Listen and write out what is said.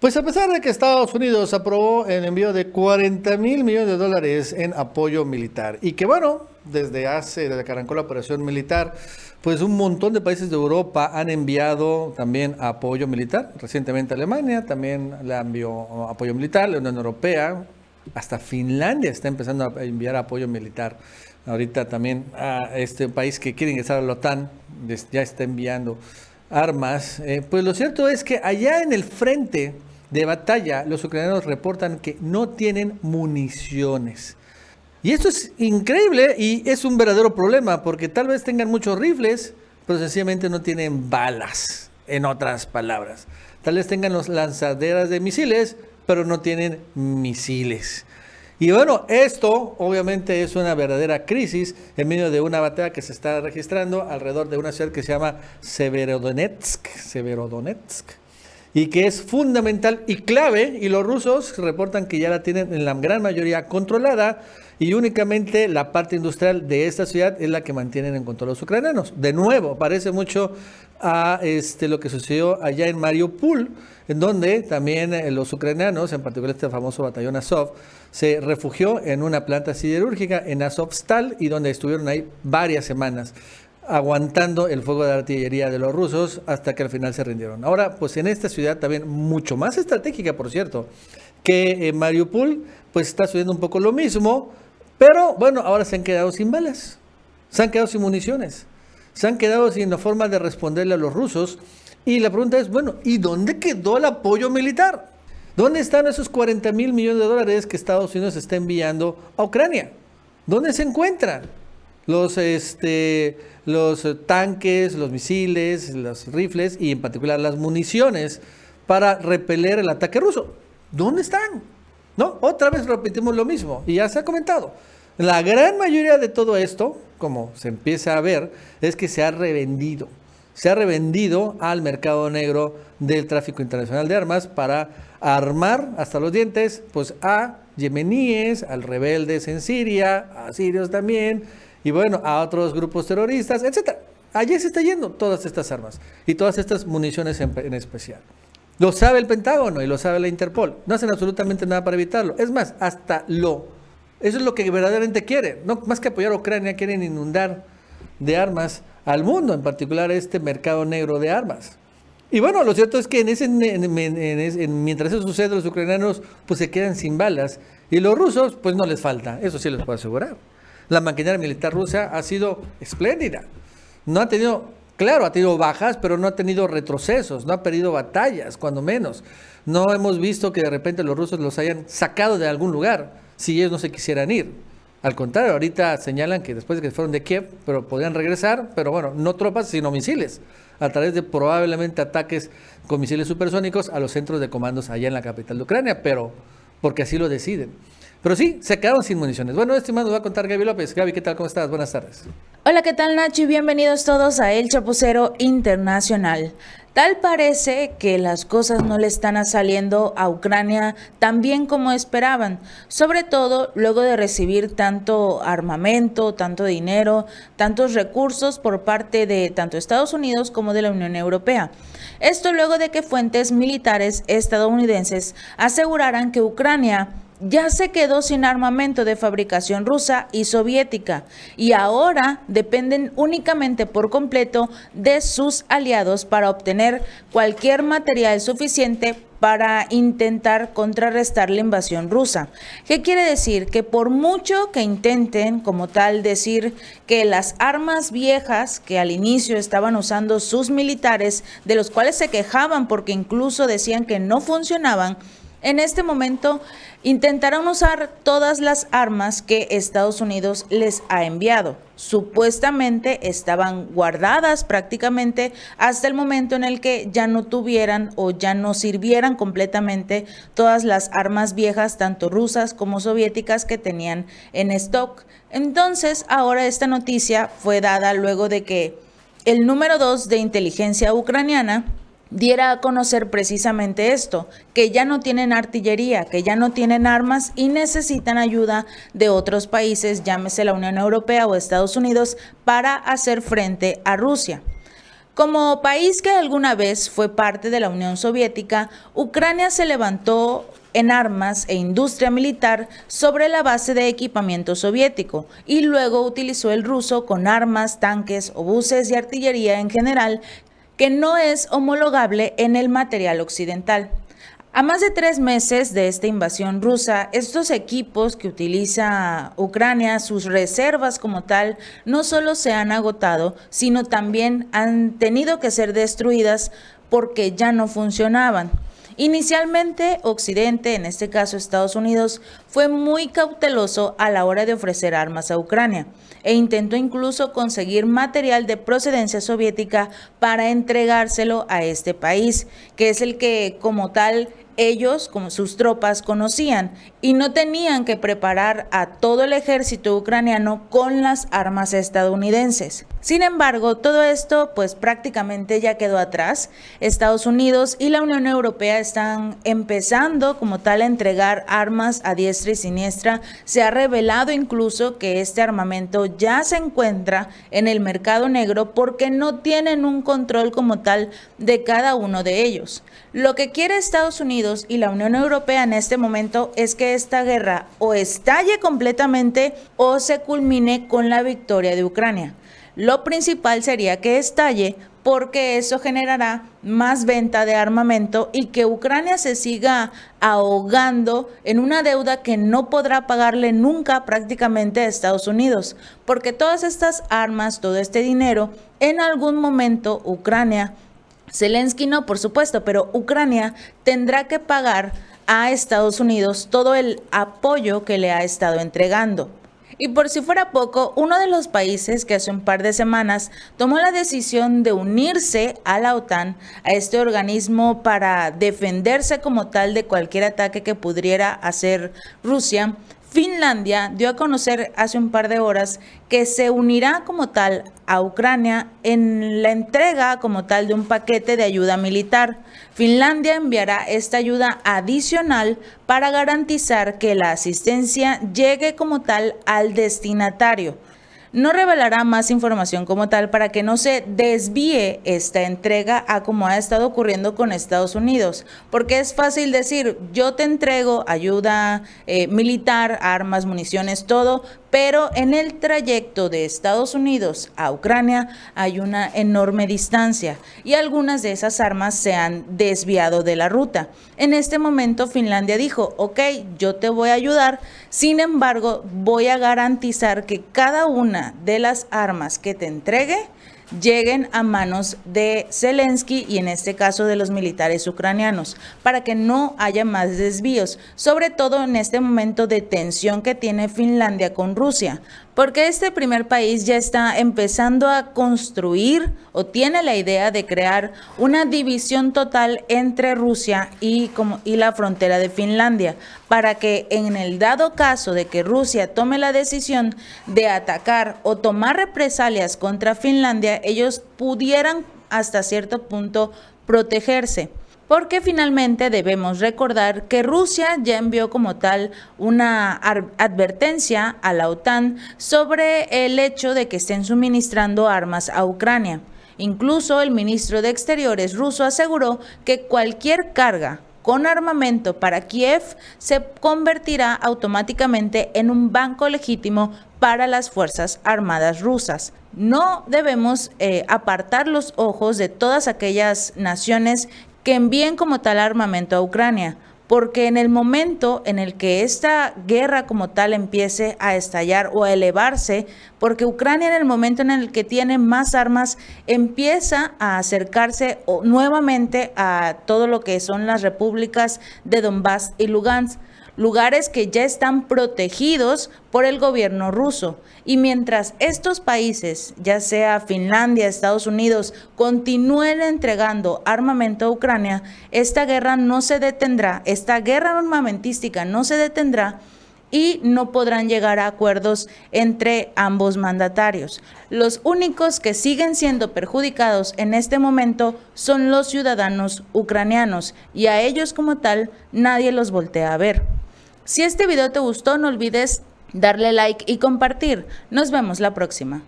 Pues a pesar de que Estados Unidos aprobó el envío de 40 mil millones de dólares en apoyo militar y que bueno, desde hace, desde que arrancó la operación militar, pues un montón de países de Europa han enviado también apoyo militar. Recientemente Alemania también le envió apoyo militar, la Unión Europea, hasta Finlandia está empezando a enviar apoyo militar. Ahorita también a este país que quiere ingresar a la OTAN ya está enviando armas. Eh, pues lo cierto es que allá en el frente de batalla, los ucranianos reportan que no tienen municiones. Y esto es increíble y es un verdadero problema, porque tal vez tengan muchos rifles, pero sencillamente no tienen balas, en otras palabras. Tal vez tengan los lanzaderas de misiles, pero no tienen misiles. Y bueno, esto obviamente es una verdadera crisis en medio de una batalla que se está registrando alrededor de una ciudad que se llama Severodonetsk. Severodonetsk y que es fundamental y clave, y los rusos reportan que ya la tienen en la gran mayoría controlada, y únicamente la parte industrial de esta ciudad es la que mantienen en control los ucranianos. De nuevo, parece mucho a este, lo que sucedió allá en Mariupol, en donde también eh, los ucranianos, en particular este famoso batallón Azov, se refugió en una planta siderúrgica en Azovstal y donde estuvieron ahí varias semanas aguantando el fuego de artillería de los rusos hasta que al final se rindieron. Ahora, pues en esta ciudad también mucho más estratégica, por cierto, que eh, Mariupol, pues está subiendo un poco lo mismo, pero bueno, ahora se han quedado sin balas, se han quedado sin municiones, se han quedado sin la forma de responderle a los rusos. Y la pregunta es, bueno, ¿y dónde quedó el apoyo militar? ¿Dónde están esos 40 mil millones de dólares que Estados Unidos está enviando a Ucrania? ¿Dónde se encuentran? los, este, los tanques, los misiles, los rifles y en particular las municiones para repeler el ataque ruso. ¿Dónde están? ¿No? Otra vez repetimos lo mismo y ya se ha comentado. La gran mayoría de todo esto, como se empieza a ver, es que se ha revendido. Se ha revendido al mercado negro del tráfico internacional de armas para armar hasta los dientes pues, a yemeníes, al rebeldes en Siria, a sirios también, y bueno, a otros grupos terroristas, etc. Allí se está yendo todas estas armas y todas estas municiones en, especial. Lo sabe el Pentágono y lo sabe la Interpol. No hacen absolutamente nada para evitarlo. Es más, hasta lo... Eso es lo que verdaderamente quieren. No, más que apoyar a Ucrania, quieren inundar de armas al mundo, en particular este mercado negro de armas. Y bueno, lo cierto es que en ese, mientras eso sucede, los ucranianos pues se quedan sin balas y los rusos pues no les falta. Eso sí les puedo asegurar la maquinaria militar rusa ha sido espléndida. No ha tenido, claro, ha tenido bajas, pero no ha tenido retrocesos, no ha perdido batallas, cuando menos. No hemos visto que de repente los rusos los hayan sacado de algún lugar si ellos no se quisieran ir. Al contrario, ahorita señalan que después de que fueron de Kiev, pero podrían regresar, pero bueno, no tropas, sino misiles, a través de probablemente ataques con misiles supersónicos a los centros de comandos allá en la capital de Ucrania, pero porque así lo deciden. Pero sí, se quedaron sin municiones. Bueno, este más nos va a contar Gaby López. Gaby, ¿qué tal? ¿Cómo estás? Buenas tardes. Hola, ¿qué tal Nacho? Y bienvenidos todos a El Chapucero Internacional. Tal parece que las cosas no le están saliendo a Ucrania tan bien como esperaban, sobre todo luego de recibir tanto armamento, tanto dinero, tantos recursos por parte de tanto Estados Unidos como de la Unión Europea. Esto luego de que fuentes militares estadounidenses aseguraran que Ucrania ya se quedó sin armamento de fabricación rusa y soviética y ahora dependen únicamente por completo de sus aliados para obtener cualquier material suficiente para intentar contrarrestar la invasión rusa. ¿Qué quiere decir? Que por mucho que intenten como tal decir que las armas viejas que al inicio estaban usando sus militares, de los cuales se quejaban porque incluso decían que no funcionaban, en este momento intentaron usar todas las armas que Estados Unidos les ha enviado. Supuestamente estaban guardadas prácticamente hasta el momento en el que ya no tuvieran o ya no sirvieran completamente todas las armas viejas, tanto rusas como soviéticas, que tenían en stock. Entonces, ahora esta noticia fue dada luego de que el número 2 de inteligencia ucraniana diera a conocer precisamente esto, que ya no tienen artillería, que ya no tienen armas y necesitan ayuda de otros países, llámese la Unión Europea o Estados Unidos, para hacer frente a Rusia. Como país que alguna vez fue parte de la Unión Soviética, Ucrania se levantó en armas e industria militar sobre la base de equipamiento soviético y luego utilizó el ruso con armas, tanques, obuses y artillería en general que no es homologable en el material occidental. A más de tres meses de esta invasión rusa, estos equipos que utiliza Ucrania, sus reservas como tal, no solo se han agotado, sino también han tenido que ser destruidas porque ya no funcionaban. Inicialmente, Occidente, en este caso Estados Unidos, fue muy cauteloso a la hora de ofrecer armas a Ucrania e intentó incluso conseguir material de procedencia soviética para entregárselo a este país, que es el que como tal ellos, como sus tropas, conocían y no tenían que preparar a todo el ejército ucraniano con las armas estadounidenses. Sin embargo, todo esto pues prácticamente ya quedó atrás. Estados Unidos y la Unión Europea están empezando como tal a entregar armas a diestra y siniestra. Se ha revelado incluso que este armamento ya se encuentra en el mercado negro porque no tienen un control como tal de cada uno de ellos. Lo que quiere Estados Unidos y la Unión Europea en este momento es que esta guerra o estalle completamente o se culmine con la victoria de Ucrania. Lo principal sería que estalle porque eso generará más venta de armamento y que Ucrania se siga ahogando en una deuda que no podrá pagarle nunca prácticamente a Estados Unidos, porque todas estas armas, todo este dinero, en algún momento Ucrania Zelensky no, por supuesto, pero Ucrania tendrá que pagar a Estados Unidos todo el apoyo que le ha estado entregando. Y por si fuera poco, uno de los países que hace un par de semanas tomó la decisión de unirse a la OTAN, a este organismo para defenderse como tal de cualquier ataque que pudiera hacer Rusia, Finlandia dio a conocer hace un par de horas que se unirá como tal a Ucrania en la entrega como tal de un paquete de ayuda militar. Finlandia enviará esta ayuda adicional para garantizar que la asistencia llegue como tal al destinatario no revelará más información como tal para que no se desvíe esta entrega a como ha estado ocurriendo con Estados Unidos, porque es fácil decir, yo te entrego ayuda eh, militar, armas, municiones, todo, pero en el trayecto de Estados Unidos a Ucrania hay una enorme distancia y algunas de esas armas se han desviado de la ruta. En este momento Finlandia dijo, ok, yo te voy a ayudar, sin embargo voy a garantizar que cada una de las armas que te entregue lleguen a manos de Zelensky y en este caso de los militares ucranianos, para que no haya más desvíos, sobre todo en este momento de tensión que tiene Finlandia con Rusia, porque este primer país ya está empezando a construir o tiene la idea de crear una división total entre Rusia y, como, y la frontera de Finlandia, para que en el dado caso de que Rusia tome la decisión de atacar o tomar represalias contra Finlandia, ellos pudieran hasta cierto punto protegerse porque finalmente debemos recordar que Rusia ya envió como tal una advertencia a la OTAN sobre el hecho de que estén suministrando armas a Ucrania. Incluso el ministro de Exteriores ruso aseguró que cualquier carga con armamento para Kiev se convertirá automáticamente en un banco legítimo para las Fuerzas Armadas rusas. No debemos eh, apartar los ojos de todas aquellas naciones que envíen como tal armamento a Ucrania, porque en el momento en el que esta guerra como tal empiece a estallar o a elevarse, porque Ucrania en el momento en el que tiene más armas empieza a acercarse nuevamente a todo lo que son las repúblicas de Donbass y Lugansk lugares que ya están protegidos por el gobierno ruso. Y mientras estos países, ya sea Finlandia, Estados Unidos, continúen entregando armamento a Ucrania, esta guerra no se detendrá, esta guerra armamentística no se detendrá y no podrán llegar a acuerdos entre ambos mandatarios. Los únicos que siguen siendo perjudicados en este momento son los ciudadanos ucranianos y a ellos como tal nadie los voltea a ver. Si este video te gustó no olvides darle like y compartir. Nos vemos la próxima.